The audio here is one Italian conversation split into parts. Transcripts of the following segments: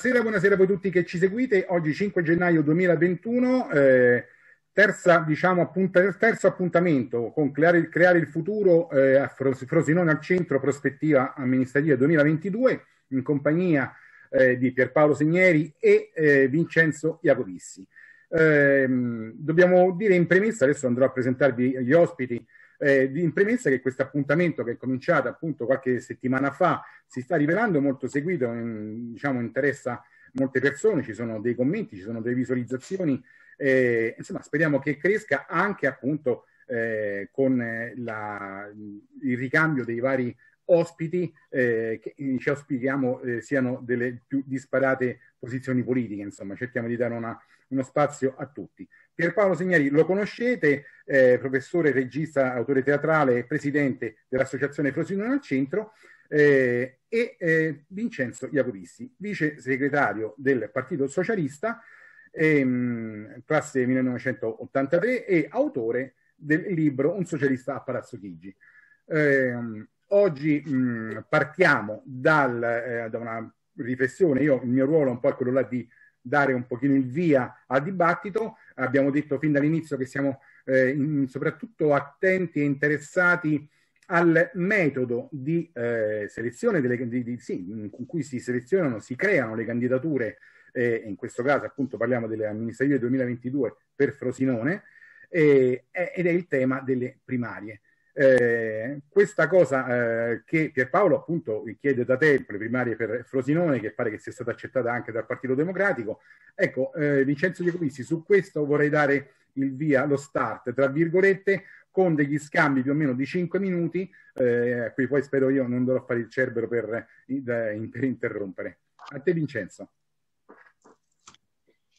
Buonasera, buonasera a voi tutti che ci seguite. Oggi 5 gennaio 2021, eh, terza, diciamo, appunta, terzo appuntamento con Creare, creare il futuro eh, a Frosinone al centro prospettiva amministrativa 2022 in compagnia eh, di Pierpaolo Segneri e eh, Vincenzo Iacovissi. Ehm, dobbiamo dire in premessa, adesso andrò a presentarvi gli ospiti eh, in premessa che questo appuntamento che è cominciato appunto qualche settimana fa si sta rivelando molto seguito, in, diciamo interessa molte persone, ci sono dei commenti, ci sono delle visualizzazioni, eh, insomma speriamo che cresca anche appunto eh, con la, il ricambio dei vari ospiti eh, che eh, ci auspichiamo eh, siano delle più disparate posizioni politiche, insomma cerchiamo di dare una, uno spazio a tutti. Pierpaolo Segnari lo conoscete, eh, professore, regista, autore teatrale e presidente dell'Associazione Frosinone al Centro, eh, e eh, Vincenzo Iacovissi, vice segretario del Partito Socialista, ehm, classe 1983 e autore del libro Un socialista a Palazzo Chigi. Ehm, oggi mh, partiamo dal, eh, da una riflessione, io il mio ruolo è un po' quello là di dare un pochino il via al dibattito. Abbiamo detto fin dall'inizio che siamo eh, in, soprattutto attenti e interessati al metodo di eh, selezione delle, di, di, sì, con cui si selezionano, si creano le candidature, eh, in questo caso appunto parliamo delle amministrative 2022 per Frosinone, eh, ed è il tema delle primarie. Eh, questa cosa eh, che Pierpaolo appunto chiede da tempo, le primarie per Frosinone, che pare che sia stata accettata anche dal Partito Democratico. Ecco, eh, Vincenzo Giacobissi, su questo vorrei dare il via, lo start, tra virgolette, con degli scambi più o meno di 5 minuti, eh, a cui poi spero io non dovrò fare il cerbero per, eh, per interrompere. A te Vincenzo.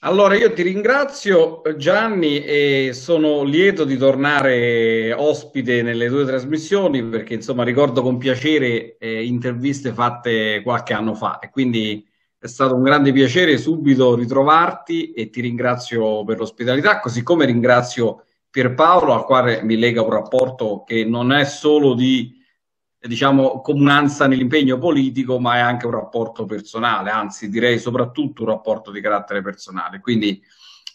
Allora io ti ringrazio Gianni e sono lieto di tornare ospite nelle tue trasmissioni perché insomma ricordo con piacere eh, interviste fatte qualche anno fa e quindi è stato un grande piacere subito ritrovarti e ti ringrazio per l'ospitalità così come ringrazio Pierpaolo al quale mi lega un rapporto che non è solo di diciamo, comunanza nell'impegno politico, ma è anche un rapporto personale, anzi direi soprattutto un rapporto di carattere personale. Quindi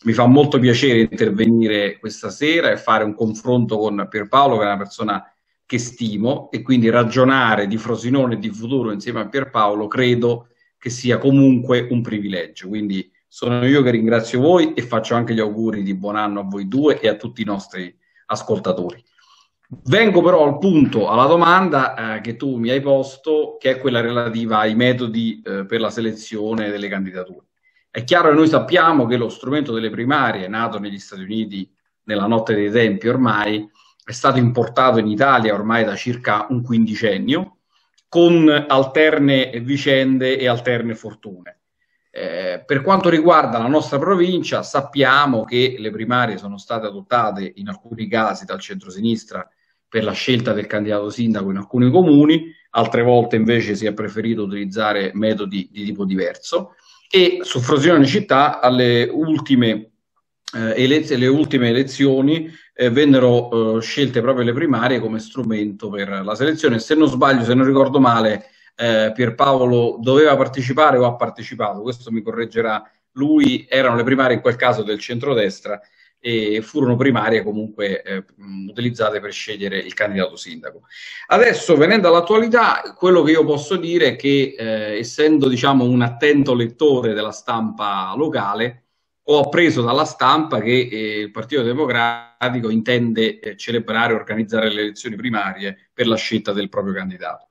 mi fa molto piacere intervenire questa sera e fare un confronto con Pierpaolo, che è una persona che stimo, e quindi ragionare di Frosinone e di futuro insieme a Pierpaolo credo che sia comunque un privilegio. Quindi sono io che ringrazio voi e faccio anche gli auguri di buon anno a voi due e a tutti i nostri ascoltatori. Vengo però al punto, alla domanda eh, che tu mi hai posto, che è quella relativa ai metodi eh, per la selezione delle candidature. È chiaro che noi sappiamo che lo strumento delle primarie, nato negli Stati Uniti nella notte dei tempi ormai, è stato importato in Italia ormai da circa un quindicennio, con alterne vicende e alterne fortune. Eh, per quanto riguarda la nostra provincia, sappiamo che le primarie sono state adottate in alcuni casi dal centrosinistra per la scelta del candidato sindaco in alcuni comuni, altre volte invece si è preferito utilizzare metodi di tipo diverso e su Frosinone Città alle ultime, eh, elez- le ultime elezioni eh, vennero eh, scelte proprio le primarie come strumento per la selezione. Se non sbaglio, se non ricordo male, eh, Pierpaolo doveva partecipare o ha partecipato, questo mi correggerà lui, erano le primarie in quel caso del centrodestra e furono primarie comunque eh, utilizzate per scegliere il candidato sindaco. Adesso, venendo all'attualità, quello che io posso dire è che, eh, essendo diciamo, un attento lettore della stampa locale, ho appreso dalla stampa che eh, il Partito Democratico intende eh, celebrare e organizzare le elezioni primarie per la scelta del proprio candidato.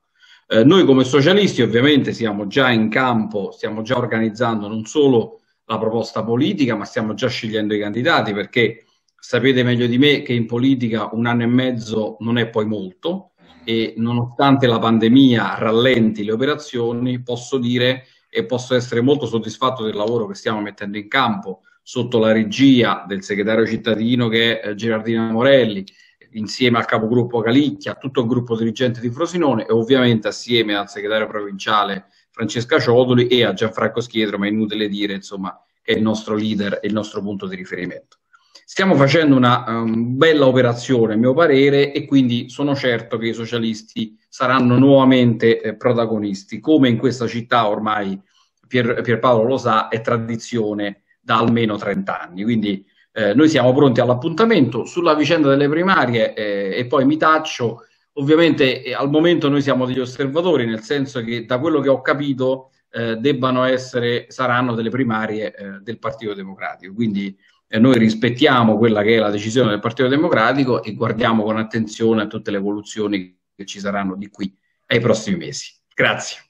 Eh, noi come socialisti ovviamente siamo già in campo, stiamo già organizzando non solo la proposta politica, ma stiamo già scegliendo i candidati perché sapete meglio di me che in politica un anno e mezzo non è poi molto e nonostante la pandemia rallenti le operazioni, posso dire e posso essere molto soddisfatto del lavoro che stiamo mettendo in campo sotto la regia del segretario cittadino che è eh, Gerardino Morelli, insieme al capogruppo Calicchia, tutto il gruppo dirigente di Frosinone e ovviamente assieme al segretario provinciale Francesca Ciodoli e a Gianfranco Schietro, ma è inutile dire insomma, che è il nostro leader e il nostro punto di riferimento. Stiamo facendo una um, bella operazione, a mio parere, e quindi sono certo che i socialisti saranno nuovamente eh, protagonisti, come in questa città ormai Pier, Pierpaolo lo sa, è tradizione da almeno 30 anni. Quindi eh, noi siamo pronti all'appuntamento sulla vicenda delle primarie eh, e poi mi taccio ovviamente eh, al momento noi siamo degli osservatori, nel senso che da quello che ho capito eh, debbano essere, saranno delle primarie eh, del Partito Democratico. Quindi eh, noi rispettiamo quella che è la decisione del Partito Democratico e guardiamo con attenzione a tutte le evoluzioni che ci saranno di qui ai prossimi mesi. Grazie.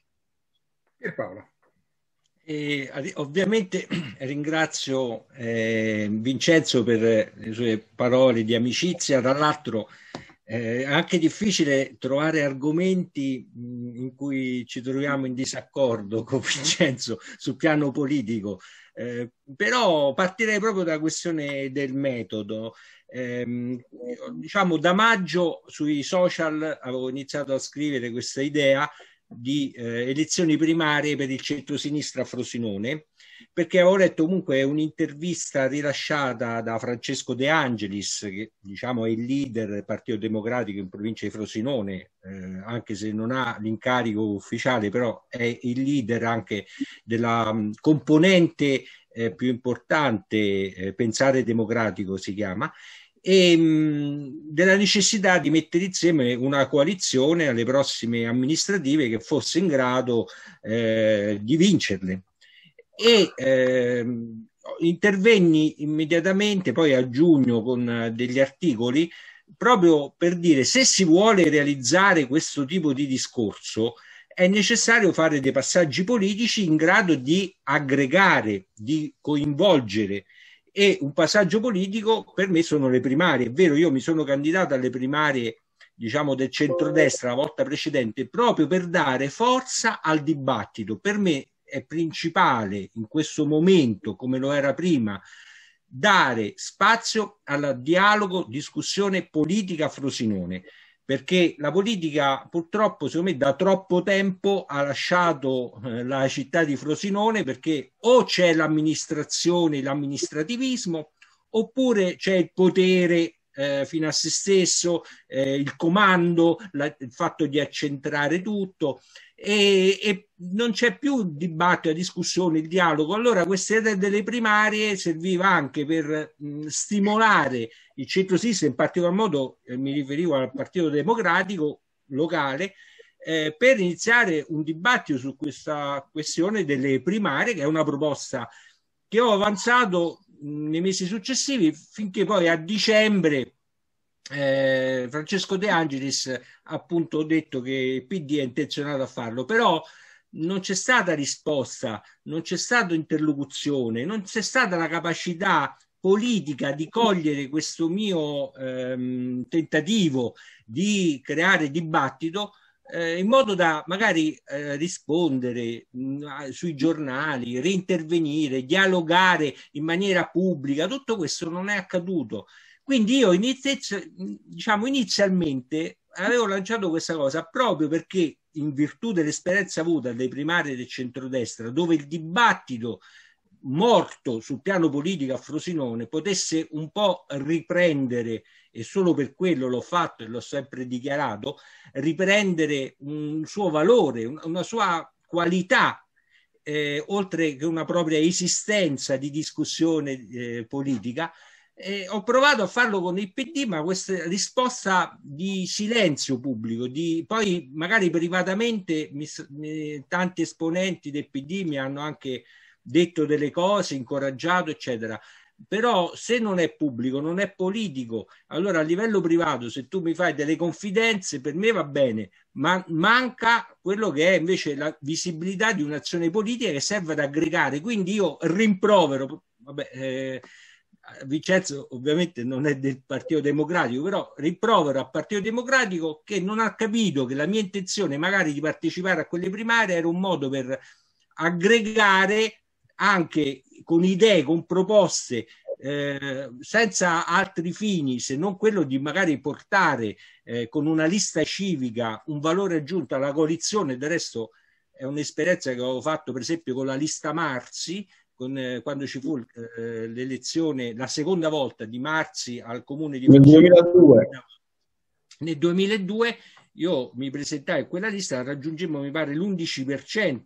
Pierpaolo. E, ovviamente ringrazio eh, Vincenzo per le sue parole di amicizia, tra l'altro è anche difficile trovare argomenti in cui ci troviamo in disaccordo con Vincenzo sul piano politico, eh, però partirei proprio dalla questione del metodo. Eh, diciamo da maggio sui social avevo iniziato a scrivere questa idea di eh, elezioni primarie per il centro-sinistra a Frosinone, perché ho letto comunque un'intervista rilasciata da Francesco De Angelis, che diciamo è il leader del Partito Democratico in provincia di Frosinone, eh, anche se non ha l'incarico ufficiale, però è il leader anche della mh, mm, componente eh, più importante, eh, Pensare Democratico si chiama, e mm, della necessità di mettere insieme una coalizione alle prossime amministrative che fosse in grado eh, di vincerle. E eh, intervenni immediatamente poi a giugno con eh, degli articoli proprio per dire se si vuole realizzare questo tipo di discorso è necessario fare dei passaggi politici in grado di aggregare, di coinvolgere e un passaggio politico per me sono le primarie. È vero, io mi sono candidato alle primarie diciamo del centrodestra la volta precedente proprio per dare forza al dibattito. Per me è principale in questo momento, come lo era prima, dare spazio al dialogo, discussione politica a Frosinone perché la politica purtroppo secondo me da troppo tempo ha lasciato eh, la città di Frosinone perché o c'è l'amministrazione, l'amministrativismo, oppure c'è il potere eh, fino a se stesso, eh, il comando, la, il fatto di accentrare tutto e, e non c'è più dibattito, discussione, il dialogo. Allora questa idea delle primarie serviva anche per mh, stimolare il centro-sinistra, in particolar modo eh, mi riferivo al Partito Democratico locale, eh, per iniziare un dibattito su questa questione delle primarie, che è una proposta che ho avanzato nei mesi successivi, finché poi a dicembre eh, Francesco De Angelis ha appunto detto che il PD è intenzionato a farlo, però non c'è stata risposta, non c'è stata interlocuzione, non c'è stata la capacità politica di cogliere questo mio ehm, tentativo di creare dibattito eh, in modo da magari eh, rispondere mh, mm, sui giornali, reintervenire, dialogare in maniera pubblica, tutto questo non è accaduto. Quindi io inizi- cioè, mm, diciamo, inizialmente avevo lanciato questa cosa proprio perché in virtù dell'esperienza avuta dai primari del centrodestra, dove il dibattito morto sul piano politico a Frosinone potesse un po' riprendere, e solo per quello l'ho fatto e l'ho sempre dichiarato, riprendere un suo valore, una sua qualità eh, oltre che una propria esistenza di discussione eh, politica. Eh, ho provato a farlo con il PD, ma questa risposta di silenzio pubblico, di, poi magari privatamente mi, mi, tanti esponenti del PD mi hanno anche detto delle cose, incoraggiato, eccetera. Però se non è pubblico, non è politico, allora a livello privato, se tu mi fai delle confidenze, per me va bene, ma manca quello che è invece la visibilità di un'azione politica che serve ad aggregare. Quindi io rimprovero, vabbè, eh, Vincenzo ovviamente non è del Partito Democratico, però rimprovero al Partito Democratico che non ha capito che la mia intenzione magari di partecipare a quelle primarie era un modo per aggregare anche con idee, con proposte, eh, senza altri fini se non quello di magari portare eh, con una lista civica un valore aggiunto alla coalizione, del resto è un'esperienza che avevo fatto per esempio con la lista Marzi, con, eh, quando ci fu eh, l'elezione, la seconda volta di Marzi al comune di... Nel 2002. Nel 2002 io mi presentai a quella lista, raggiungemmo mi pare l'11%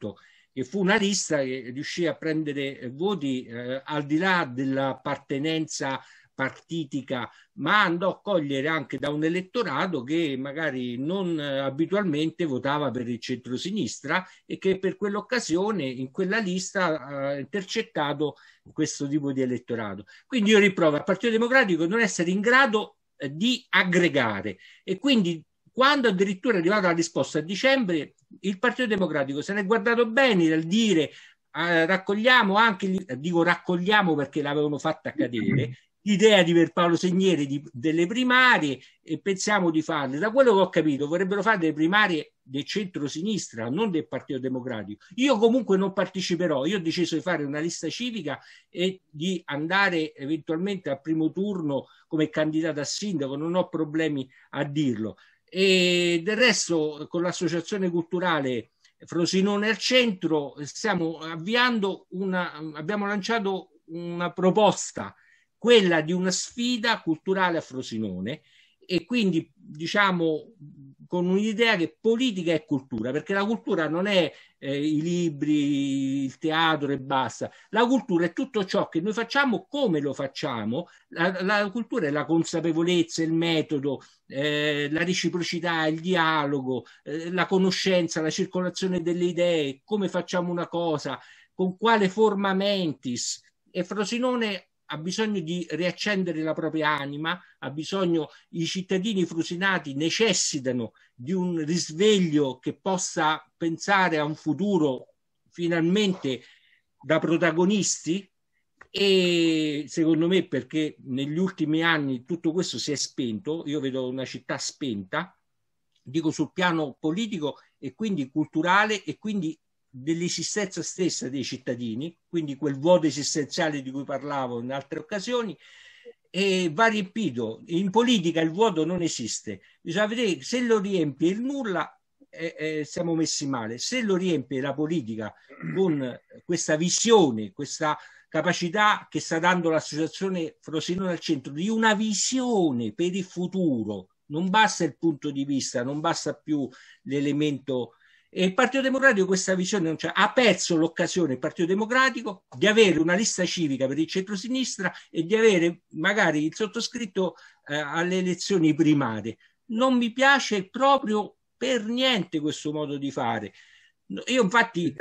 che fu una lista che riuscì a prendere eh, voti eh, al di là dell'appartenenza partitica, ma andò a cogliere anche da un elettorato che magari non eh, abitualmente votava per il centrosinistra e che per quell'occasione in quella lista ha intercettato questo tipo di elettorato. Quindi io riprovo il Partito Democratico non essere in grado eh, di aggregare e quindi quando addirittura è arrivata la risposta a dicembre, il Partito Democratico se n'è guardato bene dal dire eh, raccogliamo anche, eh, dico raccogliamo perché l'avevano fatta cadere, l'idea di Pierpaolo Segneri di, delle primarie e pensiamo di farle. Da quello che ho capito vorrebbero fare delle primarie del centro-sinistra, non del Partito Democratico. Io comunque non parteciperò, io ho deciso di fare una lista civica e di andare eventualmente al primo turno come candidato a sindaco, non ho problemi a dirlo e del resto con l'associazione culturale Frosinone al centro stiamo avviando una, abbiamo lanciato una proposta, quella di una sfida culturale a Frosinone e quindi diciamo con un'idea che politica è cultura, perché la cultura non è eh, i libri, il teatro e basta, la cultura è tutto ciò che noi facciamo, come lo facciamo, la, la cultura è la consapevolezza, il metodo, eh, la reciprocità, il dialogo, eh, la conoscenza, la circolazione delle idee, come facciamo una cosa, con quale forma mentis. E Frosinone ha bisogno di riaccendere la propria anima, ha bisogno, i cittadini frusinati necessitano di un risveglio che possa pensare a un futuro finalmente da protagonisti e secondo me perché negli ultimi anni tutto questo si è spento, io vedo una città spenta, dico sul piano politico e quindi culturale e quindi dell'esistenza stessa dei cittadini, quindi quel vuoto esistenziale di cui parlavo in altre occasioni, e va riempito. In politica il vuoto non esiste, bisogna vedere se lo riempie il nulla eh, eh, siamo messi male, se lo riempie la politica con questa visione, questa capacità che sta dando l'associazione Frosinone al centro di una visione per il futuro, non basta il punto di vista, non basta più l'elemento e il Partito Democratico questa visione non c'è. Ha perso l'occasione il Partito Democratico di avere una lista civica per il centrosinistra e di avere magari il sottoscritto eh, alle elezioni primarie. Non mi piace proprio per niente questo modo di fare. Io infatti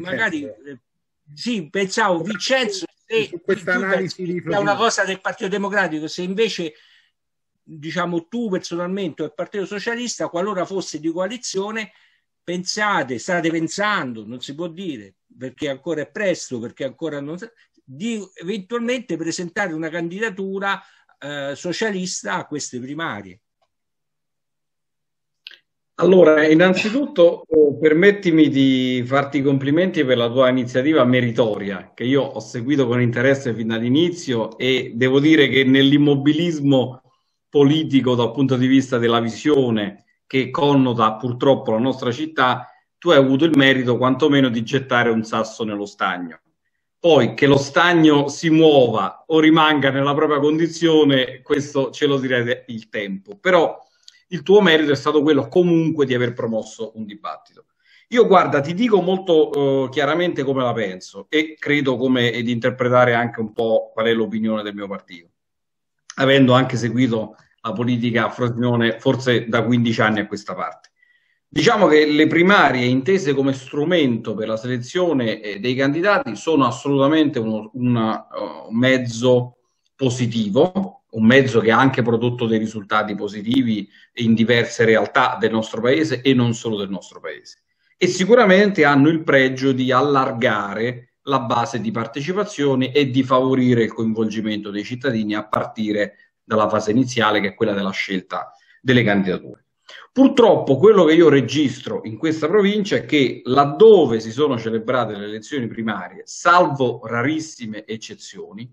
magari eh, sì, pensavo Vincenzo se questa analisi di è una cosa del Partito Democratico, se invece diciamo tu personalmente o il Partito Socialista qualora fosse di coalizione Pensate, state pensando, non si può dire perché ancora è presto, perché ancora non di eventualmente presentare una candidatura eh, socialista a queste primarie. Allora, innanzitutto eh, permettimi di farti i complimenti per la tua iniziativa meritoria, che io ho seguito con interesse fin dall'inizio e devo dire che nell'immobilismo politico dal punto di vista della visione che connota purtroppo la nostra città, tu hai avuto il merito quantomeno di gettare un sasso nello stagno. Poi che lo stagno si muova o rimanga nella propria condizione, questo ce lo direte il tempo. Però il tuo merito è stato quello comunque di aver promosso un dibattito. Io guarda, ti dico molto eh, chiaramente come la penso e credo come ed interpretare anche un po' qual è l'opinione del mio partito, avendo anche seguito la politica a Frosinone forse da 15 anni a questa parte. Diciamo che le primarie intese come strumento per la selezione eh, dei candidati sono assolutamente uno, una, eh, un mezzo positivo, un mezzo che ha anche prodotto dei risultati positivi in diverse realtà del nostro paese e non solo del nostro paese. E sicuramente hanno il pregio di allargare la base di partecipazione e di favorire il coinvolgimento dei cittadini a partire dalla fase iniziale, che è quella della scelta delle candidature. Purtroppo quello che io registro in questa provincia è che laddove si sono celebrate le elezioni primarie, salvo rarissime eccezioni,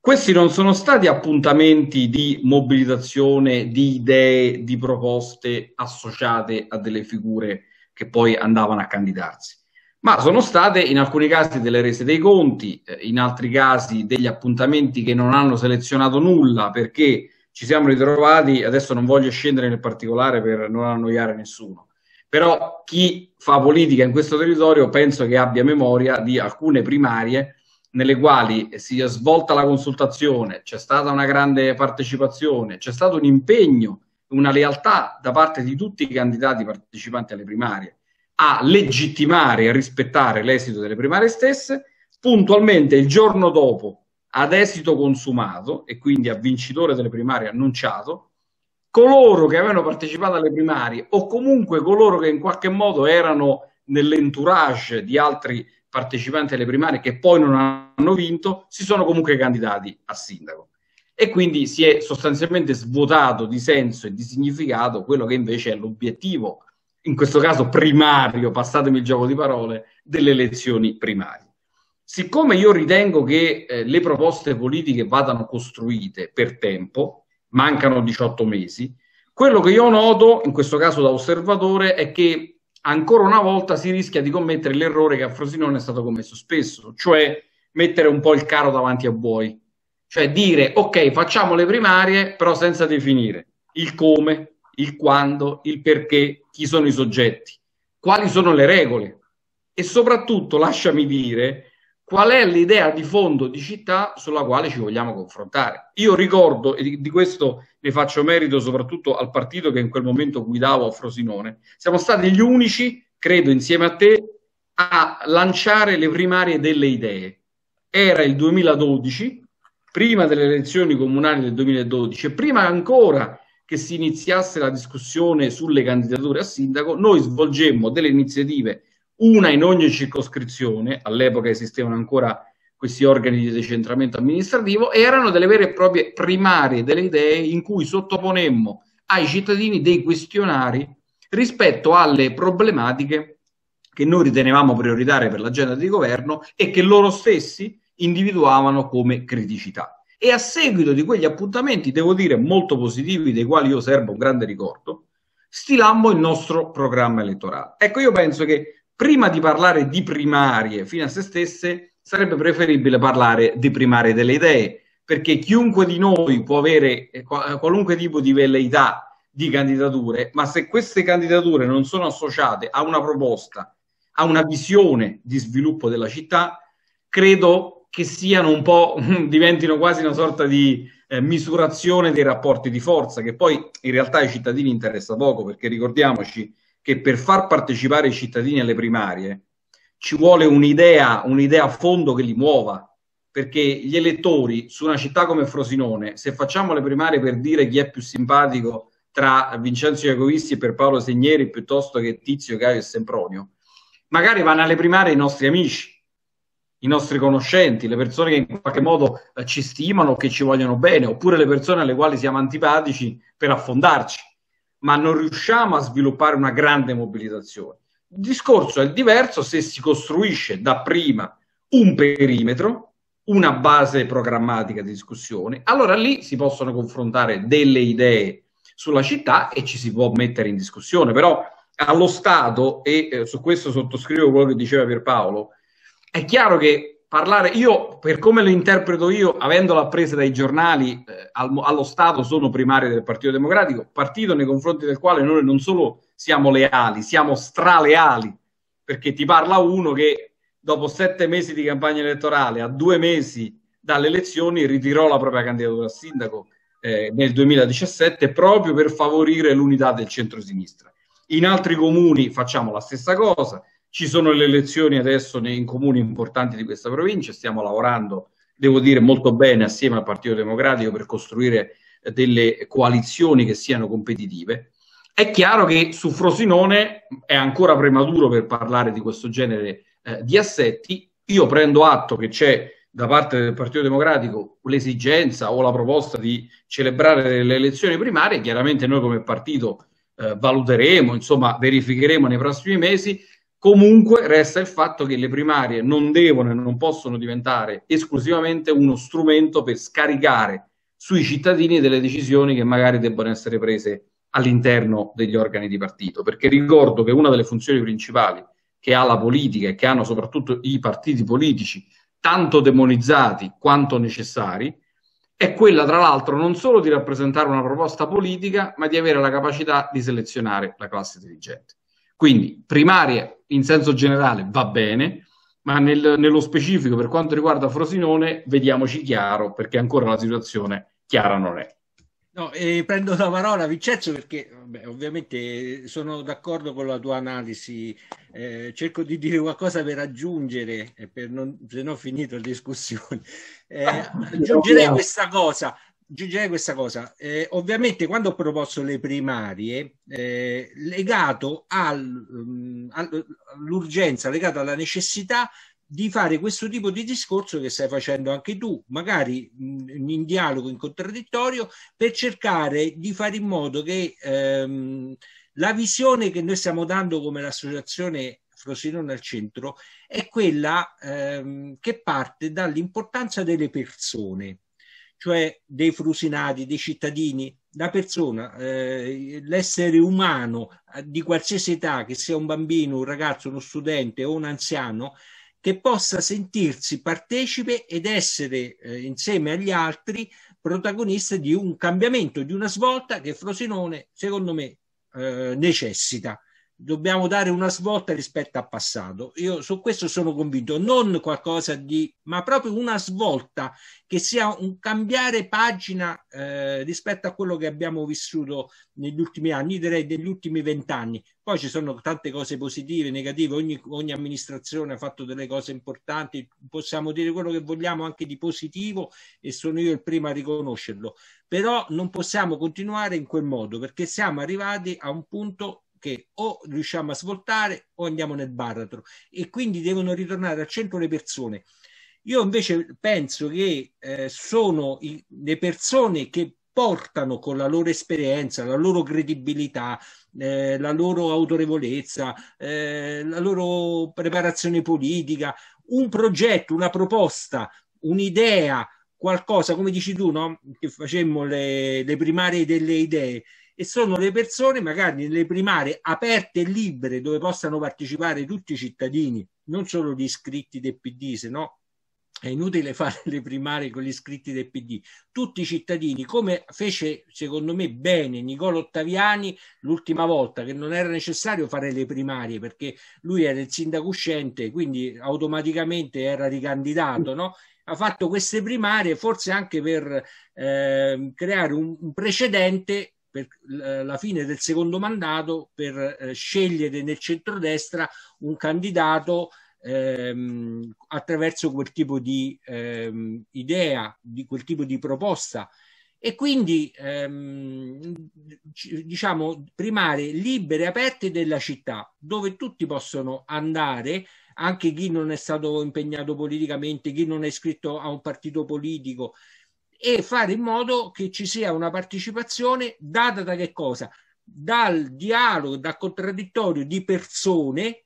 questi non sono stati appuntamenti di mobilitazione di idee, di proposte associate a delle figure che poi andavano a candidarsi ma sono state in alcuni casi delle rese dei conti, eh, in altri casi degli appuntamenti che non hanno selezionato nulla perché ci siamo ritrovati, adesso non voglio scendere nel particolare per non annoiare nessuno, però chi fa politica in questo territorio penso che abbia memoria di alcune primarie nelle quali si è svolta la consultazione, c'è stata una grande partecipazione, c'è stato un impegno, una lealtà da parte di tutti i candidati partecipanti alle primarie a legittimare e rispettare l'esito delle primarie stesse, puntualmente il giorno dopo ad esito consumato e quindi a vincitore delle primarie annunciato, coloro che avevano partecipato alle primarie o comunque coloro che in qualche modo erano nell'entourage di altri partecipanti alle primarie che poi non hanno vinto, si sono comunque candidati a sindaco. E quindi si è sostanzialmente svuotato di senso e di significato quello che invece è l'obiettivo in questo caso primario, passatemi il gioco di parole, delle elezioni primarie. Siccome io ritengo che eh, le proposte politiche vadano costruite per tempo, mancano 18 mesi, quello che io noto, in questo caso da osservatore, è che ancora una volta si rischia di commettere l'errore che a Frosinone è stato commesso spesso, cioè mettere un po' il caro davanti a buoi, cioè dire ok facciamo le primarie però senza definire il come, il quando, il perché, chi sono i soggetti, quali sono le regole e soprattutto, lasciami dire, qual è l'idea di fondo di città sulla quale ci vogliamo confrontare. Io ricordo, e di questo ne faccio merito soprattutto al partito che in quel momento guidavo a Frosinone, siamo stati gli unici, credo insieme a te, a lanciare le primarie delle idee. Era il 2012, prima delle elezioni comunali del 2012 e prima ancora che si iniziasse la discussione sulle candidature a sindaco, noi svolgemmo delle iniziative, una in ogni circoscrizione, all'epoca esistevano ancora questi organi di decentramento amministrativo, e erano delle vere e proprie primarie delle idee in cui sottoponemmo ai cittadini dei questionari rispetto alle problematiche che noi ritenevamo prioritarie per l'agenda di governo e che loro stessi individuavano come criticità e a seguito di quegli appuntamenti, devo dire molto positivi, dei quali io servo un grande ricordo, stilammo il nostro programma elettorale. Ecco, io penso che prima di parlare di primarie fino a se stesse, sarebbe preferibile parlare di primarie delle idee, perché chiunque di noi può avere eh, eh, qualunque tipo di velleità di candidature, ma se queste candidature non sono associate a una proposta, a una visione di sviluppo della città, credo che siano un po', diventino quasi una sorta di eh, misurazione dei rapporti di forza, che poi in realtà ai cittadini interessa poco, perché ricordiamoci che per far partecipare i cittadini alle primarie ci vuole un'idea, un'idea a fondo che li muova, perché gli elettori su una città come Frosinone, se facciamo le primarie per dire chi è più simpatico tra Vincenzo Iacovisti e Paolo Segneri piuttosto che Tizio, Caio e Sempronio, magari vanno alle primarie i nostri amici, i nostri conoscenti, le persone che in qualche modo eh, ci stimano, che ci vogliono bene, oppure le persone alle quali siamo antipatici per affondarci, ma non riusciamo a sviluppare una grande mobilitazione. Il discorso è diverso se si costruisce da prima un perimetro, una base programmatica di discussione, allora lì si possono confrontare delle idee sulla città e ci si può mettere in discussione, però allo Stato, e eh, su questo sottoscrivo quello che diceva Pierpaolo, è chiaro che parlare io, per come lo interpreto io, avendola presa dai giornali, eh, al, allo Stato sono primario del Partito Democratico, partito nei confronti del quale noi non solo siamo leali, siamo straleali, perché ti parla uno che dopo sette mesi di campagna elettorale, a due mesi dalle elezioni, ritirò la propria candidatura a sindaco eh, nel 2017 proprio per favorire l'unità del centro-sinistra. In altri comuni facciamo la stessa cosa. Ci sono le elezioni adesso nei comuni importanti di questa provincia, stiamo lavorando, devo dire, molto bene assieme al Partito Democratico per costruire eh, delle coalizioni che siano competitive. È chiaro che su Frosinone è ancora prematuro per parlare di questo genere eh, di assetti. Io prendo atto che c'è da parte del Partito Democratico l'esigenza o la proposta di celebrare le elezioni primarie, chiaramente noi come partito eh, valuteremo, insomma verificheremo nei prossimi mesi Comunque resta il fatto che le primarie non devono e non possono diventare esclusivamente uno strumento per scaricare sui cittadini delle decisioni che magari debbano essere prese all'interno degli organi di partito, perché ricordo che una delle funzioni principali che ha la politica e che hanno soprattutto i partiti politici, tanto demonizzati quanto necessari, è quella tra l'altro non solo di rappresentare una proposta politica, ma di avere la capacità di selezionare la classe dirigente. Quindi primarie in senso generale va bene, ma nel, nello specifico per quanto riguarda Frosinone vediamoci chiaro perché ancora la situazione chiara non è. No, e prendo la parola Vincenzo perché vabbè, ovviamente eh, sono d'accordo con la tua analisi, eh, cerco di dire qualcosa per aggiungere, eh, per non, se no ho finito la discussione, eh, aggiungerei questa cosa, aggiungerei questa cosa. Eh, ovviamente quando ho proposto le primarie, eh, legato al, um, all'urgenza, legato alla necessità di fare questo tipo di discorso che stai facendo anche tu, magari mm, in dialogo, in contraddittorio, per cercare di fare in modo che ehm, la visione che noi stiamo dando come l'associazione Frosinone al centro è quella ehm, che parte dall'importanza delle persone cioè dei frusinati, dei cittadini, la persona, eh, l'essere umano eh, di qualsiasi età, che sia un bambino, un ragazzo, uno studente o un anziano, che possa sentirsi partecipe ed essere eh, insieme agli altri protagonista di un cambiamento, di una svolta che Frosinone, secondo me, eh, necessita dobbiamo dare una svolta rispetto al passato. Io su questo sono convinto, non qualcosa di, ma proprio una svolta che sia un cambiare pagina eh, rispetto a quello che abbiamo vissuto negli ultimi anni, direi degli ultimi vent'anni. Poi ci sono tante cose positive, negative, ogni, ogni amministrazione ha fatto delle cose importanti, possiamo dire quello che vogliamo anche di positivo e sono io il primo a riconoscerlo, però non possiamo continuare in quel modo perché siamo arrivati a un punto che o riusciamo a svoltare o andiamo nel baratro e quindi devono ritornare al centro le persone. Io invece penso che eh, sono i, le persone che portano con la loro esperienza, la loro credibilità, eh, la loro autorevolezza, eh, la loro preparazione politica, un progetto, una proposta, un'idea, qualcosa, come dici tu, no? che facemmo le, le primarie delle idee, e sono le persone magari nelle primarie aperte e libere dove possano partecipare tutti i cittadini, non solo gli iscritti del PD, se no è inutile fare le primarie con gli iscritti del PD, tutti i cittadini, come fece secondo me bene Nicolo Ottaviani l'ultima volta che non era necessario fare le primarie perché lui era il sindaco uscente, quindi automaticamente era ricandidato, no? ha fatto queste primarie forse anche per eh, creare un, un precedente per eh, la fine del secondo mandato per eh, scegliere nel centrodestra un candidato ehm, attraverso quel tipo di ehm, idea, di quel tipo di proposta e quindi ehm, diciamo primarie libere e aperte della città dove tutti possono andare anche chi non è stato impegnato politicamente chi non è iscritto a un partito politico e fare in modo che ci sia una partecipazione data da che cosa? Dal dialogo, dal contraddittorio di persone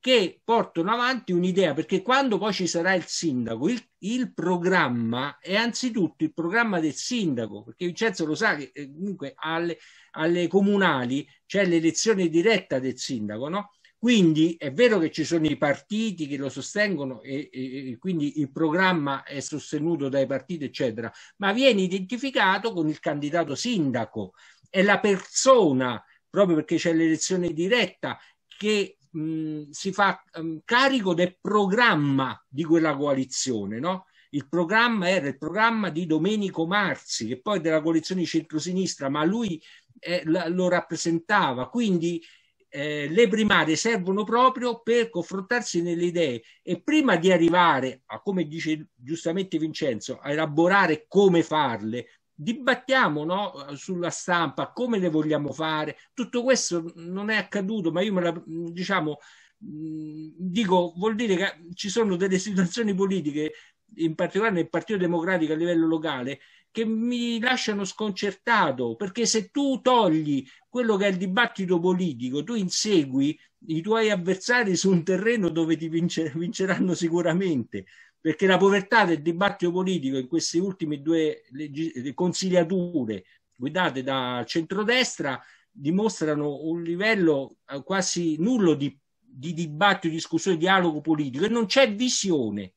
che portano avanti un'idea, perché quando poi ci sarà il sindaco, il, il, programma è anzitutto il programma del sindaco, perché Vincenzo lo sa che eh, comunque alle, alle comunali c'è l'elezione diretta del sindaco, no? Quindi è vero che ci sono i partiti che lo sostengono e, e, quindi il programma è sostenuto dai partiti, eccetera, ma viene identificato con il candidato sindaco, è la persona, proprio perché c'è l'elezione diretta, che mh, si fa mh, carico del programma di quella coalizione, no? Il programma era il programma di Domenico Marzi, che poi della coalizione di centrosinistra, ma lui eh, lo rappresentava. Quindi eh, le primarie servono proprio per confrontarsi nelle idee e prima di arrivare a, come dice giustamente Vincenzo, a elaborare come farle, dibattiamo no, sulla stampa come le vogliamo fare. Tutto questo non è accaduto, ma io me la diciamo, mm, dico, vuol dire che ci sono delle situazioni politiche, in particolare nel Partito Democratico a livello locale, che mi lasciano sconcertato, perché se tu togli quello che è il dibattito politico, tu insegui i tuoi avversari su un terreno dove ti vincer- vinceranno sicuramente, perché la povertà del dibattito politico in queste ultime due leg- consigliature guidate da centrodestra dimostrano un livello eh, quasi nullo di, di dibattito, discussione, dialogo politico e non c'è visione.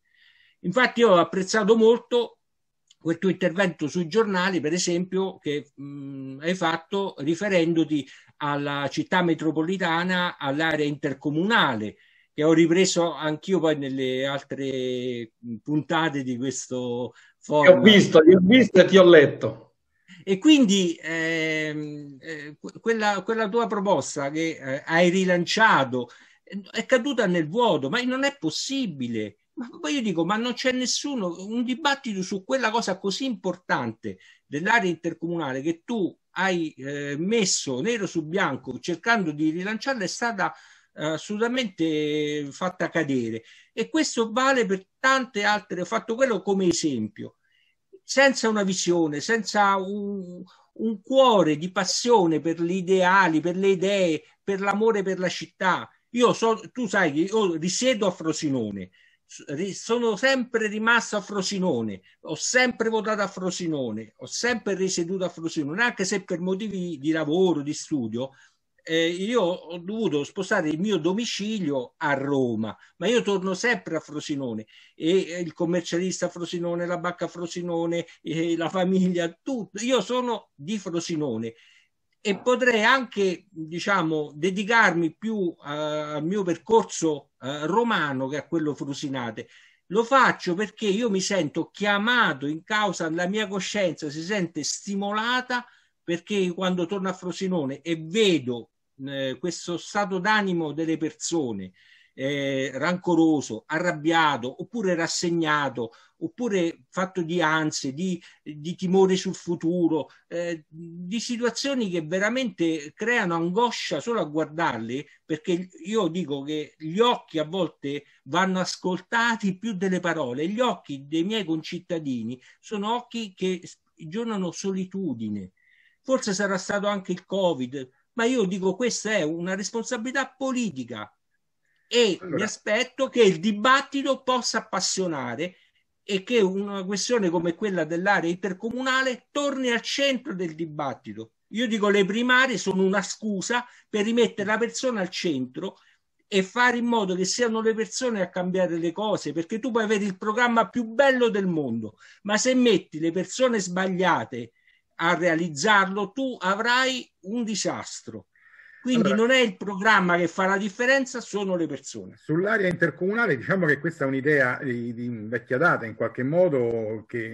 Infatti io ho apprezzato molto quel tuo intervento sui giornali, per esempio, che mh, hai fatto riferendoti alla città metropolitana, all'area intercomunale, che ho ripreso anch'io poi nelle altre puntate di questo forum. Ti ho visto, ti ho visto e ti ho letto. E quindi ehm, eh, quella, quella, tua proposta che eh, hai rilanciato è caduta nel vuoto, ma non è possibile ma poi io dico, ma non c'è nessuno, un dibattito su quella cosa così importante dell'area intercomunale che tu hai eh, messo nero su bianco cercando di rilanciarla è stata eh, assolutamente fatta cadere e questo vale per tante altre, ho fatto quello come esempio, senza una visione, senza un, un cuore di passione per gli ideali, per le idee, per l'amore per la città. Io so, tu sai che io risiedo a Frosinone, sono sempre rimasto a Frosinone, ho sempre votato a Frosinone, ho sempre risieduto a Frosinone, anche se per motivi di lavoro, di studio, eh, io ho dovuto spostare il mio domicilio a Roma, ma io torno sempre a Frosinone e eh, il commercialista Frosinone, la banca Frosinone, eh, la famiglia, tutto. Io sono di Frosinone e potrei anche, diciamo, dedicarmi più eh, al mio percorso eh, romano che a quello frusinate. Lo faccio perché io mi sento chiamato in causa, la mia coscienza si sente stimolata perché quando torno a Frosinone e vedo eh, questo stato d'animo delle persone, eh, rancoroso, arrabbiato, oppure rassegnato, oppure fatto di ansie, di, di timore sul futuro, eh, di situazioni che veramente creano angoscia solo a guardarle, perché io dico che gli occhi a volte vanno ascoltati più delle parole, gli occhi dei miei concittadini sono occhi che giornano solitudine. Forse sarà stato anche il Covid, ma io dico questa è una responsabilità politica e allora. mi aspetto che il dibattito possa appassionare e che una questione come quella dell'area intercomunale torni al centro del dibattito. Io dico le primarie sono una scusa per rimettere la persona al centro e fare in modo che siano le persone a cambiare le cose, perché tu puoi avere il programma più bello del mondo, ma se metti le persone sbagliate a realizzarlo, tu avrai un disastro. Quindi allora, non è il programma che fa la differenza, sono le persone. Sull'area intercomunale diciamo che questa è un'idea di, di vecchia data in qualche modo che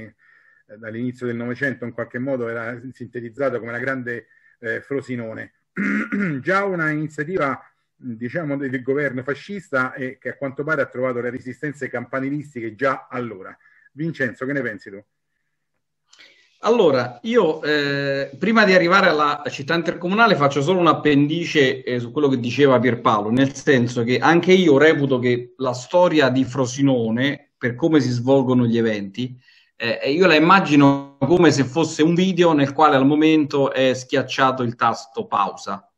eh, dall'inizio del Novecento in qualche modo era sintetizzata come la grande eh, Frosinone. Già una iniziativa diciamo del governo fascista e che a quanto pare ha trovato le resistenze campanilistiche già allora. Vincenzo, che ne pensi tu? Allora, io eh, prima di arrivare alla città intercomunale faccio solo un appendice eh, su quello che diceva Pierpaolo, nel senso che anche io reputo che la storia di Frosinone, per come si svolgono gli eventi, eh, io la immagino come se fosse un video nel quale al momento è schiacciato il tasto pausa.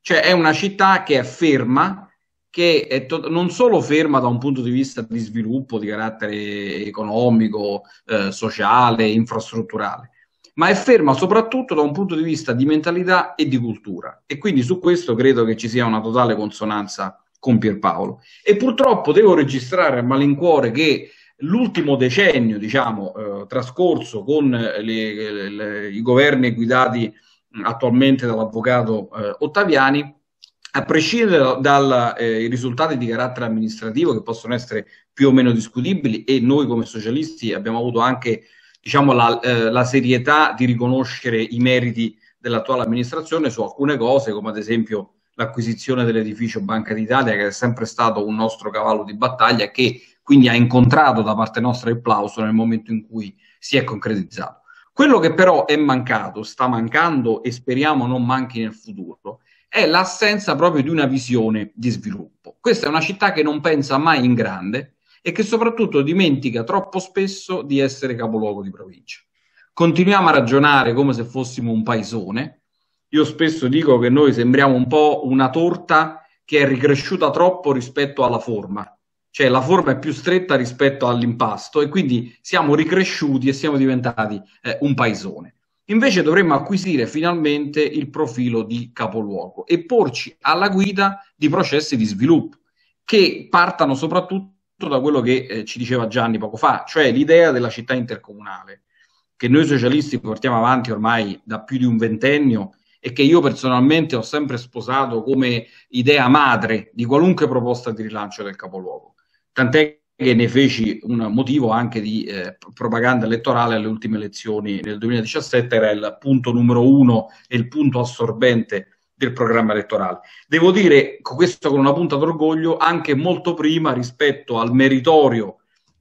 Cioè è una città che è ferma, che è to- non solo ferma da un punto di vista di sviluppo di carattere economico, eh, sociale, infrastrutturale, ma è ferma soprattutto da un punto di vista di mentalità e di cultura. E quindi su questo credo che ci sia una totale consonanza con Pierpaolo. E purtroppo devo registrare a malincuore che l'ultimo decennio, diciamo, eh, trascorso con le, le, le, i governi guidati attualmente dall'avvocato eh, Ottaviani, a prescindere dai eh, risultati di carattere amministrativo che possono essere più o meno discutibili e noi come socialisti abbiamo avuto anche diciamo, la, eh, la, serietà di riconoscere i meriti dell'attuale amministrazione su alcune cose come ad esempio l'acquisizione dell'edificio Banca d'Italia che è sempre stato un nostro cavallo di battaglia che quindi ha incontrato da parte nostra il plauso nel momento in cui si è concretizzato. Quello che però è mancato, sta mancando e speriamo non manchi nel futuro, è l'assenza proprio di una visione di sviluppo. Questa è una città che non pensa mai in grande e che soprattutto dimentica troppo spesso di essere capoluogo di provincia. Continuiamo a ragionare come se fossimo un paesone. Io spesso dico che noi sembriamo un po' una torta che è ricresciuta troppo rispetto alla forma, cioè la forma è più stretta rispetto all'impasto e quindi siamo ricresciuti e siamo diventati eh, un paesone. Invece dovremmo acquisire finalmente il profilo di capoluogo e porci alla guida di processi di sviluppo che partano soprattutto da quello che eh, ci diceva Gianni poco fa, cioè l'idea della città intercomunale, che noi socialisti portiamo avanti ormai da più di un ventennio e che io personalmente ho sempre sposato come idea madre di qualunque proposta di rilancio del capoluogo. Tant'è e ne feci un motivo anche di eh, propaganda elettorale alle ultime elezioni nel 2017, era il punto numero uno e il punto assorbente del programma elettorale. Devo dire questo con una punta d'orgoglio anche molto prima rispetto al meritorio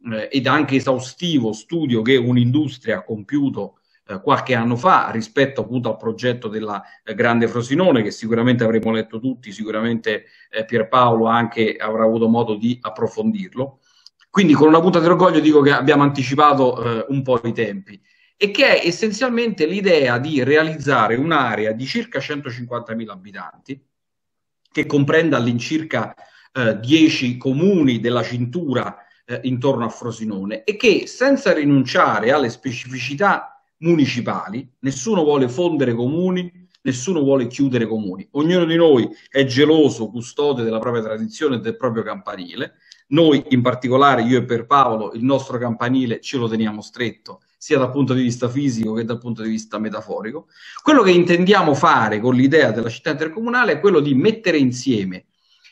eh, ed anche esaustivo studio che un'industria ha compiuto eh, qualche anno fa rispetto appunto al progetto della eh, grande Frosinone che sicuramente avremo letto tutti, sicuramente eh, Pierpaolo anche avrà avuto modo di approfondirlo quindi con una punta di orgoglio dico che abbiamo anticipato eh, un po' i tempi e che è essenzialmente l'idea di realizzare un'area di circa 150.000 abitanti che comprenda all'incirca eh, 10 comuni della cintura eh, intorno a Frosinone e che senza rinunciare alle specificità municipali, nessuno vuole fondere comuni, nessuno vuole chiudere comuni. Ognuno di noi è geloso, custode della propria tradizione e del proprio campanile noi in particolare, io e per Paolo, il nostro campanile ce lo teniamo stretto, sia dal punto di vista fisico che dal punto di vista metaforico. Quello che intendiamo fare con l'idea della città intercomunale è quello di mettere insieme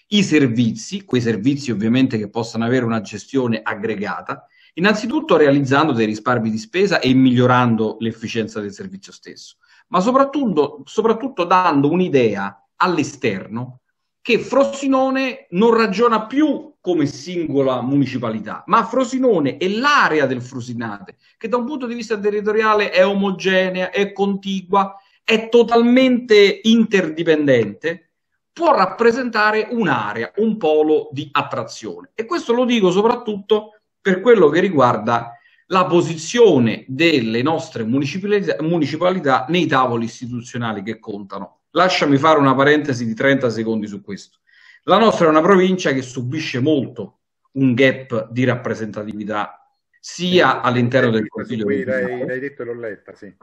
i servizi, quei servizi ovviamente che possano avere una gestione aggregata, innanzitutto realizzando dei risparmi di spesa e migliorando l'efficienza del servizio stesso, ma soprattutto, soprattutto dando un'idea all'esterno che Frosinone non ragiona più come singola municipalità, ma Frosinone e l'area del Frosinate, che da un punto di vista territoriale è omogenea, è contigua, è totalmente interdipendente, può rappresentare un'area, un polo di attrazione. E questo lo dico soprattutto per quello che riguarda la posizione delle nostre municipalità, municipalità nei tavoli istituzionali che contano. Lasciami fare una parentesi di 30 secondi su questo la nostra è una provincia che subisce molto un gap di rappresentatività sia all'interno del Consiglio qui, regionale, l'hai, detto e l'ho letta, sì.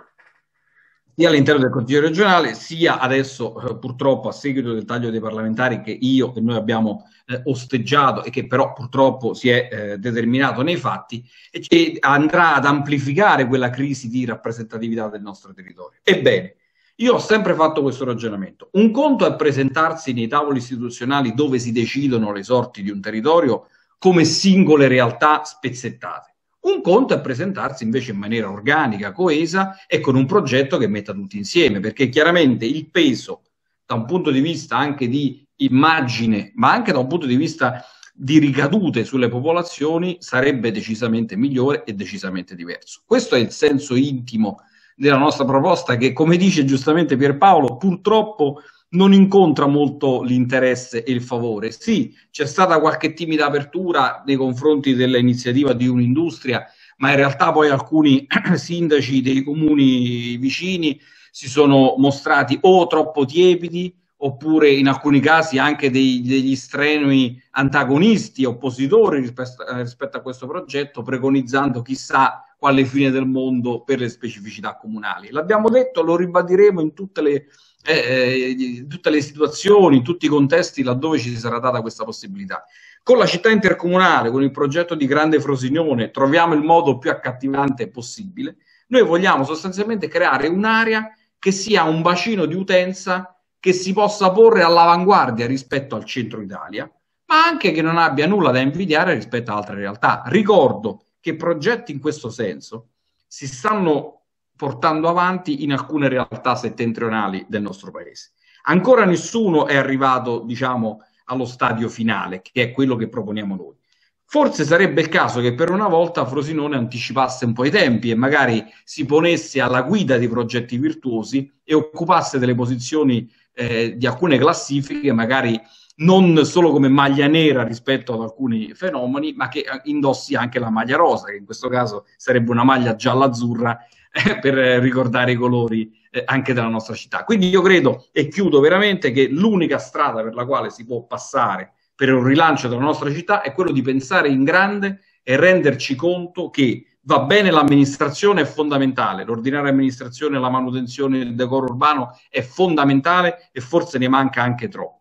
sia all'interno del Consiglio regionale, sia adesso eh, purtroppo a seguito del taglio dei parlamentari che io e noi abbiamo eh, osteggiato e che però purtroppo si è eh, determinato nei fatti, e andrà ad amplificare quella crisi di rappresentatività del nostro territorio. Ebbene, io ho sempre fatto questo ragionamento. Un conto è presentarsi nei tavoli istituzionali dove si decidono le sorti di un territorio come singole realtà spezzettate. Un conto è presentarsi invece in maniera organica, coesa e con un progetto che metta tutti insieme, perché chiaramente il peso, da un punto di vista anche di immagine, ma anche da un punto di vista di ricadute sulle popolazioni, sarebbe decisamente migliore e decisamente diverso. Questo è il senso intimo della nostra proposta che, come dice giustamente Pierpaolo, purtroppo non incontra molto l'interesse e il favore. Sì, c'è stata qualche timida apertura nei confronti dell'iniziativa di un'industria, ma in realtà poi alcuni sindaci dei comuni vicini si sono mostrati o troppo tiepidi oppure in alcuni casi anche dei, degli strenui antagonisti, oppositori rispetto, rispetto a questo progetto, preconizzando chissà quale fine del mondo per le specificità comunali. L'abbiamo detto, lo ribadiremo in tutte le, eh, eh, in tutte le situazioni, in tutti i contesti laddove ci sarà data questa possibilità. Con la città intercomunale, con il progetto di Grande Frosinone, troviamo il modo più accattivante possibile. Noi vogliamo sostanzialmente creare un'area che sia un bacino di utenza che si possa porre all'avanguardia rispetto al centro Italia, ma anche che non abbia nulla da invidiare rispetto ad altre realtà. Ricordo che progetti in questo senso si stanno portando avanti in alcune realtà settentrionali del nostro paese. Ancora nessuno è arrivato, diciamo, allo stadio finale, che è quello che proponiamo noi. Forse sarebbe il caso che per una volta Frosinone anticipasse un po' i tempi e magari si ponesse alla guida di progetti virtuosi e occupasse delle posizioni eh, di alcune classifiche, magari non solo come maglia nera rispetto ad alcuni fenomeni, ma che eh, indossi anche la maglia rosa, che in questo caso sarebbe una maglia gialla-azzurra eh, per ricordare i colori eh, anche della nostra città. Quindi io credo, e chiudo veramente, che l'unica strada per la quale si può passare per un rilancio della nostra città è quello di pensare in grande e renderci conto che va bene l'amministrazione è fondamentale, l'ordinaria amministrazione, la manutenzione, il decoro urbano è fondamentale e forse ne manca anche troppo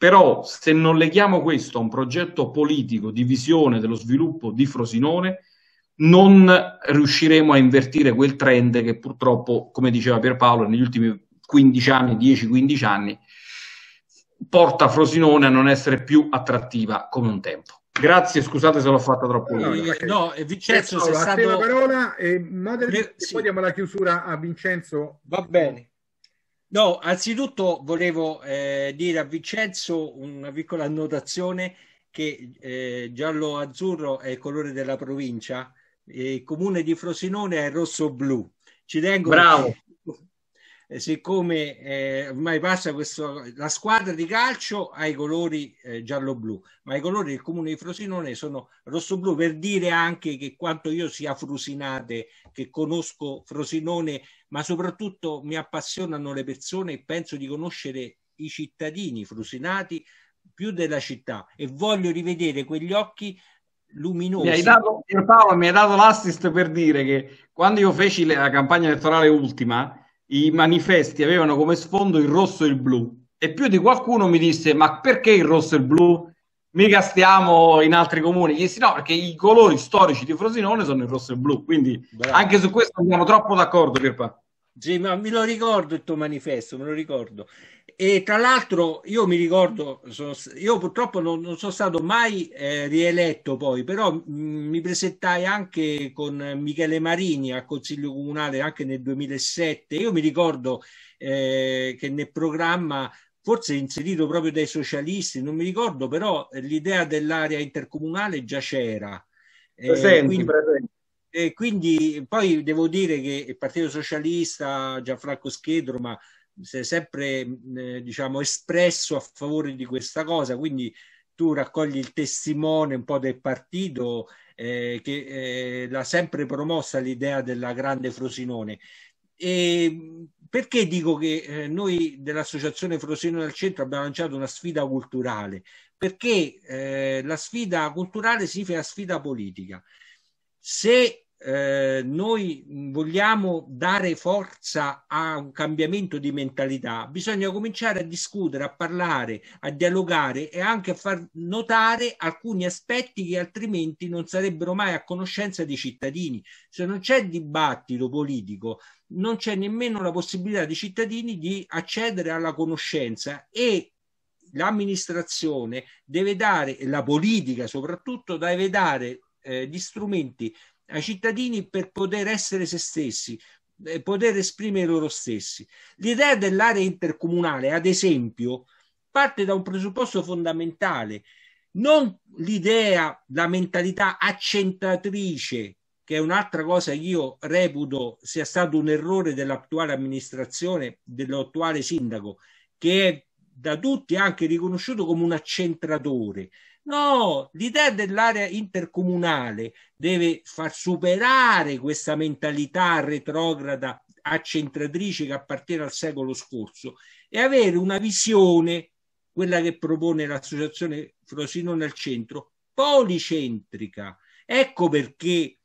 però se non leghiamo questo a un progetto politico di visione dello sviluppo di Frosinone, non riusciremo a invertire quel trend che purtroppo, come diceva Pierpaolo, negli ultimi 15 anni, 10-15 anni, porta Frosinone a non essere più attrattiva come un tempo. Grazie, scusate se l'ho fatta troppo lunga. No, no, eh, Vincenzo, se stato... la parola e, Madre, sì. poi diamo la chiusura a Vincenzo. Va bene. No, anzitutto volevo eh, dire a Vincenzo una piccola annotazione che eh, giallo-azzurro è il colore della provincia, il comune di Frosinone è rosso-blu. Ci tengo Bravo. Eh, siccome eh, ormai passa questo, la squadra di calcio ha i colori eh, giallo-blu, ma i colori del comune di Frosinone sono rosso-blu, per dire anche che quanto io sia frusinate, che conosco Frosinone, ma soprattutto mi appassionano le persone e penso di conoscere i cittadini frusinati più della città e voglio rivedere quegli occhi luminosi. Mi hai dato, Paolo, mi hai dato l'assist per dire che quando io feci la campagna elettorale ultima, i manifesti avevano come sfondo il rosso e il blu e più di qualcuno mi disse ma perché il rosso e il blu? Mica stiamo in altri comuni. Gli dissi no perché i colori storici di Frosinone sono il rosso e il blu, quindi Beh. anche su questo andiamo troppo d'accordo Pierpa. Sì, ma me lo ricordo il tuo manifesto, me lo ricordo. E tra l'altro io mi ricordo, sono, io purtroppo non, non, sono stato mai eh, rieletto poi, però mh, mm, mi presentai anche con Michele Marini al Consiglio Comunale anche nel 2007. Io mi ricordo eh, che nel programma forse inserito proprio dai socialisti, non mi ricordo, però eh, l'idea dell'area intercomunale già c'era. Eh, presenti, quindi... presenti. E quindi poi devo dire che il Partito Socialista, Gianfranco Schedro, ma si è sempre mm, eh, diciamo, espresso a favore di questa cosa, quindi tu raccogli il testimone un po' del partito eh, che eh, l'ha sempre promossa l'idea della grande Frosinone. E mm, perché dico che eh, noi dell'Associazione Frosinone al Centro abbiamo lanciato una sfida culturale? Perché eh, la sfida culturale significa sfida politica se eh, noi vogliamo dare forza a un cambiamento di mentalità, bisogna cominciare a discutere, a parlare, a dialogare e anche a far notare alcuni aspetti che altrimenti non sarebbero mai a conoscenza dei cittadini. Se non c'è dibattito politico, non c'è nemmeno la possibilità dei cittadini di accedere alla conoscenza e l'amministrazione deve dare, e la politica soprattutto, deve dare eh, gli strumenti ai cittadini per poter essere se stessi, eh, poter esprimere loro stessi. L'idea dell'area intercomunale, ad esempio, parte da un presupposto fondamentale, non l'idea, la mentalità accentratrice, che è un'altra cosa che io reputo sia stato un errore dell'attuale amministrazione, dell'attuale sindaco, che è da tutti anche riconosciuto come un accentratore, No, l'idea dell'area intercomunale deve far superare questa mentalità retrograda accentratrice che appartiene al secolo scorso e avere una visione, quella che propone l'associazione Frosinone al centro, policentrica. Ecco perché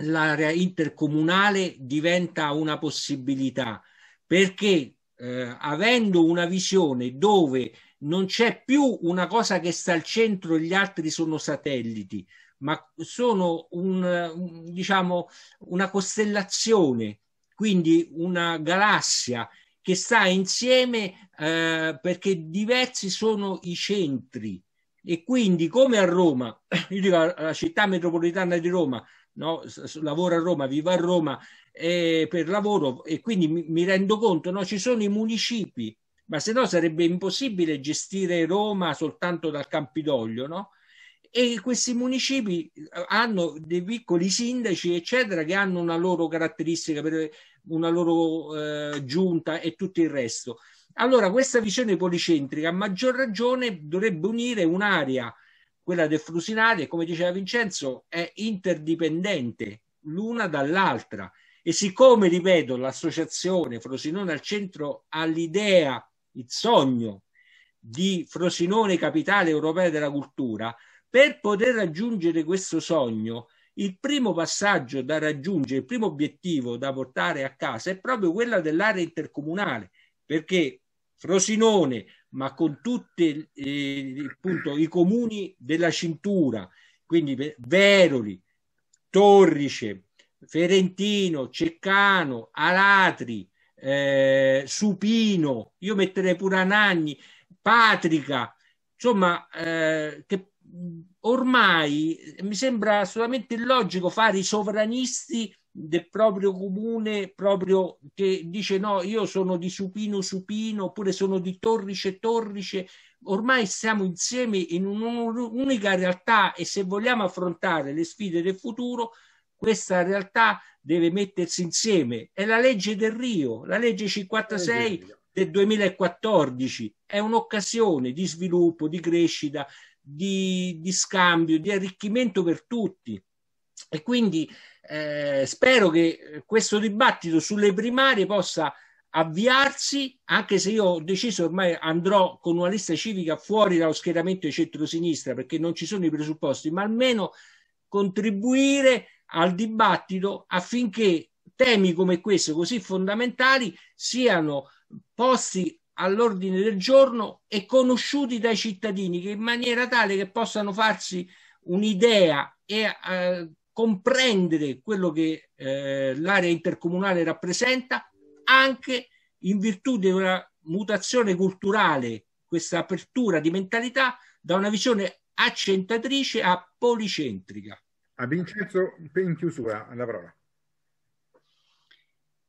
l'area intercomunale diventa una possibilità, perché eh, avendo una visione dove non c'è più una cosa che sta al centro e gli altri sono satelliti, ma sono un, diciamo, una costellazione, quindi una galassia che sta insieme eh, perché diversi sono i centri. E quindi, come a Roma, io dico la città metropolitana di Roma, no? lavoro a Roma, vivo a Roma eh, per lavoro e quindi mi, mi rendo conto, no? ci sono i municipi ma se no sarebbe impossibile gestire Roma soltanto dal Campidoglio, no? E questi municipi eh, hanno dei piccoli sindaci, eccetera, che hanno una loro caratteristica, una loro eh, giunta e tutto il resto. Allora, questa visione policentrica a maggior ragione dovrebbe unire un'area, quella del Frusinate, come diceva Vincenzo, è interdipendente l'una dall'altra. E siccome, ripeto, l'associazione Frosinone al centro ha l'idea il sogno di Frosinone capitale europea della cultura, per poter raggiungere questo sogno, il primo passaggio da raggiungere, il primo obiettivo da portare a casa è proprio quella dell'area intercomunale, perché Frosinone, ma con tutti eh, i comuni della cintura, quindi Veroli, Torrice, Ferentino, Ceccano, Alatri, eh, Supino, io metterei pure Anagni, Patrica, insomma, eh, che ormai eh, mi sembra assolutamente illogico fare i sovranisti del proprio comune, proprio che dice no, io sono di Supino Supino, oppure sono di Torrice Torrice, ormai siamo insieme in un'unica realtà e se vogliamo affrontare le sfide del futuro questa realtà deve mettersi insieme. È la legge del Rio, la legge 56 del 2014. È un'occasione di sviluppo, di crescita, di, di scambio, di arricchimento per tutti. E quindi eh, spero che questo dibattito sulle primarie possa avviarsi, anche se io ho deciso ormai andrò con una lista civica fuori dallo schieramento di centrosinistra perché non ci sono i presupposti, ma almeno contribuire al dibattito affinché temi come questo, così fondamentali, siano posti all'ordine del giorno e conosciuti dai cittadini che in maniera tale che possano farsi un'idea e eh, comprendere quello che eh, l'area intercomunale rappresenta anche in virtù di una mutazione culturale, questa apertura di mentalità da una visione accentatrice a policentrica. A Vincenzo, in chiusura, la parola.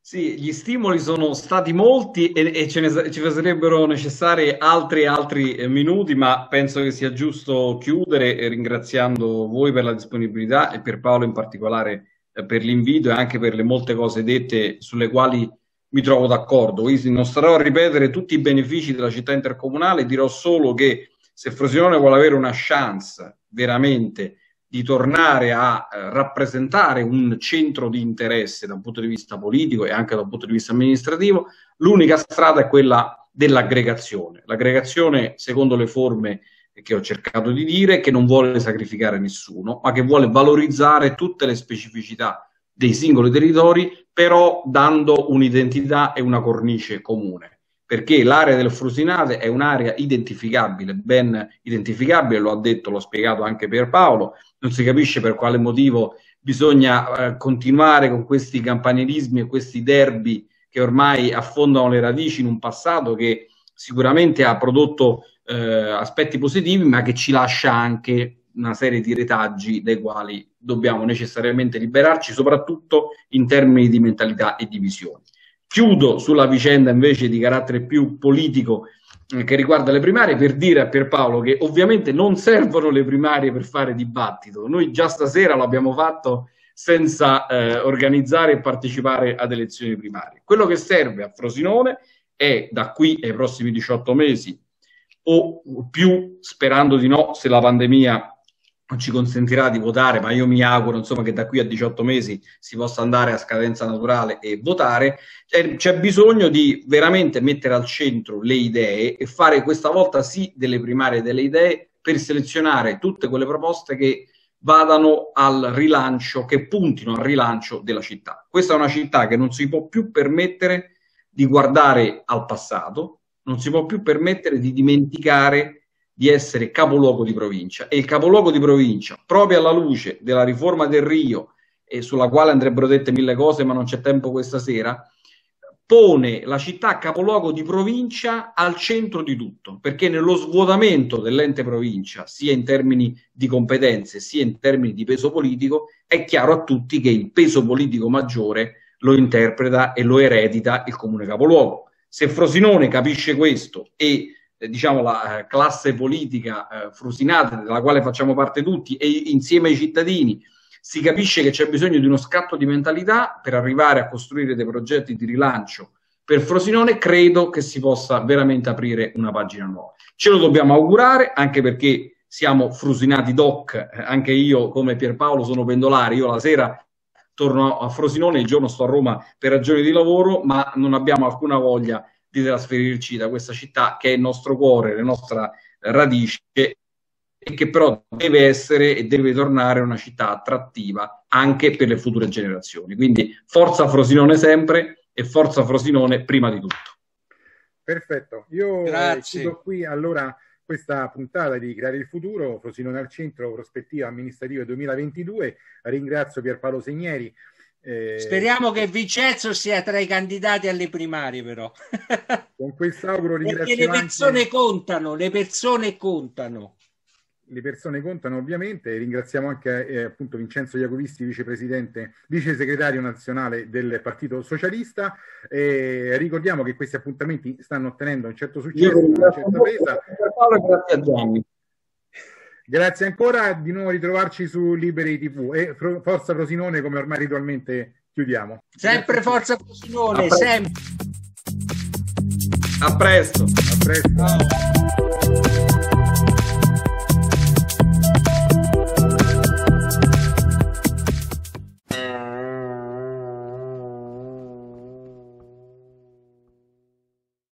Sì, gli stimoli sono stati molti e, e ce ne ci sarebbero necessari altri, altri eh, minuti, ma penso che sia giusto chiudere eh, ringraziando voi per la disponibilità e per Paolo in particolare eh, per l'invito e anche per le molte cose dette sulle quali mi trovo d'accordo. Quindi non starò a ripetere tutti i benefici della città intercomunale, dirò solo che se Frosinone vuole avere una chance veramente di tornare a eh, rappresentare un centro di interesse da un punto di vista politico e anche da un punto di vista amministrativo, l'unica strada è quella dell'aggregazione. L'aggregazione secondo le forme che ho cercato di dire, che non vuole sacrificare nessuno, ma che vuole valorizzare tutte le specificità dei singoli territori, però dando un'identità e una cornice comune perché l'area del Frusinate è un'area identificabile, ben identificabile, lo ha detto, l'ho spiegato anche Pierpaolo, non si capisce per quale motivo bisogna eh, continuare con questi campanilismi e questi derby che ormai affondano le radici in un passato che sicuramente ha prodotto eh, aspetti positivi, ma che ci lascia anche una serie di retaggi dai quali dobbiamo necessariamente liberarci, soprattutto in termini di mentalità e di visioni. Chiudo sulla vicenda invece di carattere più politico eh, che riguarda le primarie per dire a Pierpaolo che ovviamente non servono le primarie per fare dibattito. Noi già stasera lo abbiamo fatto senza eh, organizzare e partecipare ad elezioni primarie. Quello che serve a Frosinone è da qui ai prossimi 18 mesi o più, sperando di no, se la pandemia non ci consentirà di votare, ma io mi auguro insomma, che da qui a 18 mesi si possa andare a scadenza naturale e votare, c'è bisogno di veramente mettere al centro le idee e fare questa volta sì delle primarie delle idee per selezionare tutte quelle proposte che vadano al rilancio, che puntino al rilancio della città. Questa è una città che non si può più permettere di guardare al passato, non si può più permettere di dimenticare di essere capoluogo di provincia e il capoluogo di provincia, proprio alla luce della riforma del Rio, e sulla quale andrebbero dette mille cose, ma non c'è tempo questa sera, pone la città capoluogo di provincia al centro di tutto, perché nello svuotamento dell'ente provincia, sia in termini di competenze, sia in termini di peso politico, è chiaro a tutti che il peso politico maggiore lo interpreta e lo eredita il comune capoluogo. Se Frosinone capisce questo e eh, diciamo, la eh, classe politica eh, frusinata della quale facciamo parte tutti e insieme ai cittadini si capisce che c'è bisogno di uno scatto di mentalità per arrivare a costruire dei progetti di rilancio per Frosinone, credo che si possa veramente aprire una pagina nuova. Ce lo dobbiamo augurare, anche perché siamo frusinati doc, eh, anche io come Pierpaolo sono pendolare, io la sera torno a Frosinone, il giorno sto a Roma per ragioni di lavoro, ma non abbiamo alcuna voglia di di trasferirci da questa città che è il nostro cuore, la nostra radice e che però deve essere e deve tornare una città attrattiva anche per le future generazioni. Quindi forza Frosinone sempre e forza Frosinone prima di tutto. Perfetto, io chiudo qui allora questa puntata di Creare il Futuro, Frosinone al Centro, prospettiva amministrativa 2022. Ringrazio Pierpaolo Segneri. Speriamo eh, che Vincenzo sia tra i candidati alle primarie, però. con quest'auguro ringrazio Perché le persone anche... contano, le persone contano. Le persone contano ovviamente, ringraziamo anche eh, appunto Vincenzo Iacovisti, vicepresidente, vice segretario nazionale del Partito Socialista. Eh, ricordiamo che questi appuntamenti stanno ottenendo un certo successo, una certa pesa. Paolo, grazie a Gianni. Grazie ancora di nuovo ritrovarci su Liberi TV e forza Frosinone come ormai ritualmente chiudiamo. Sempre forza Frosinone, a sempre. A presto. A presto.